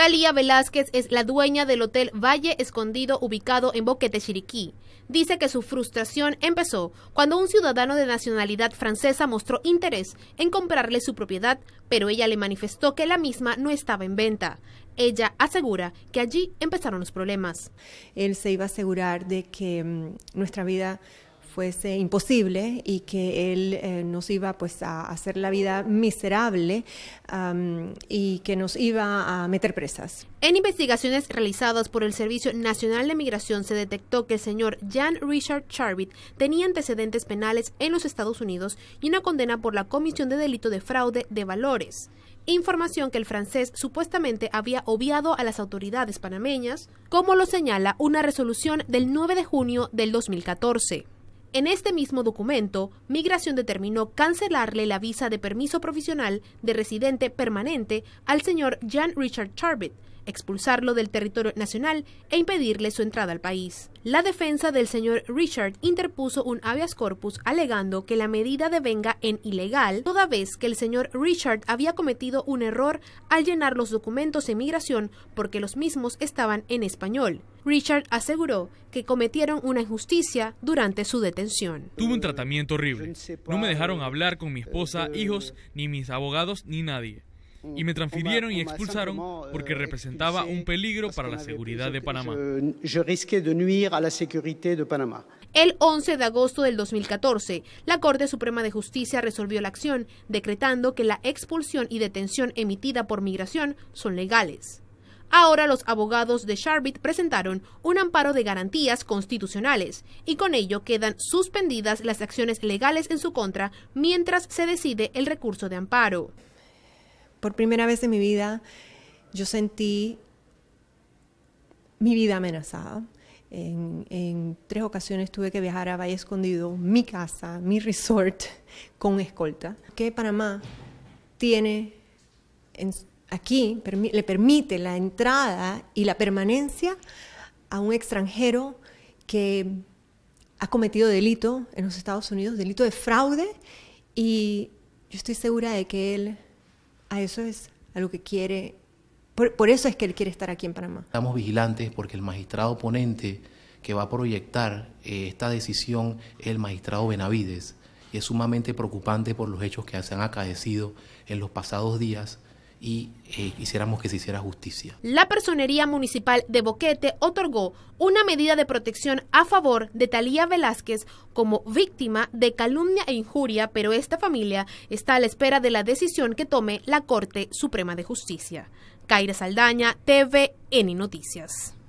Galía Velázquez es la dueña del Hotel Valle Escondido ubicado en Boquete Chiriquí. Dice que su frustración empezó cuando un ciudadano de nacionalidad francesa mostró interés en comprarle su propiedad, pero ella le manifestó que la misma no estaba en venta. Ella asegura que allí empezaron los problemas. Él se iba a asegurar de que mm, nuestra vida fuese imposible y que él eh, nos iba pues a hacer la vida miserable y que nos iba a meter presas. En investigaciones realizadas por el Servicio Nacional de Migración se detectó que el señor Jan Richard Charbit tenía antecedentes penales en los Estados Unidos y una condena por la comisión de delito de fraude de valores información que el francés supuestamente había obviado a las autoridades panameñas, como lo señala una resolución del 9 de junio del 2014. En este mismo documento, Migración determinó cancelarle la visa de permiso provisional de residente permanente al señor Jan Richard Charbit, expulsarlo del territorio nacional e impedirle su entrada al país. La defensa del señor Richard interpuso un habeas corpus alegando que la medida devenga en ilegal toda vez que el señor Richard había cometido un error al llenar los documentos de migración porque los mismos estaban en español. Richard aseguró que cometieron una injusticia durante su detención. Tuve un tratamiento horrible. No me dejaron hablar con mi esposa, hijos, ni mis abogados, ni nadie y me transfirieron y expulsaron eh, porque representaba un peligro para la seguridad de Panamá. El 11 de agosto del 2014, la Corte Suprema de Justicia resolvió la acción, decretando que la expulsión y detención emitida por migración son legales. Ahora los abogados de Sharbit presentaron un amparo de garantías constitucionales y con ello quedan suspendidas las acciones legales en su contra mientras se decide el recurso de amparo. Por primera vez en mi vida yo sentí mi vida amenazada. En, tres ocasiones tuve que viajar a Valle Escondido, mi casa, mi resort, con escolta. Que Panamá tiene aquí, le permite la entrada y la permanencia a un extranjero que ha cometido delito en los Estados Unidos, delito de fraude, y yo estoy segura de que él a eso es, a lo que quiere. Por, eso es que él quiere estar aquí en Panamá. Estamos vigilantes porque el magistrado ponente que va a proyectar eh, esta decisión es el magistrado Benavides. Y es sumamente preocupante por los hechos que se han acaecido en los pasados días y eh, quisiéramos que se hiciera justicia. La Personería Municipal de Boquete otorgó una medida de protección a favor de Talía Velázquez como víctima de calumnia e injuria, pero esta familia está a la espera de la decisión que tome la Corte Suprema de Justicia. Kaira Saldaña, TVN Noticias.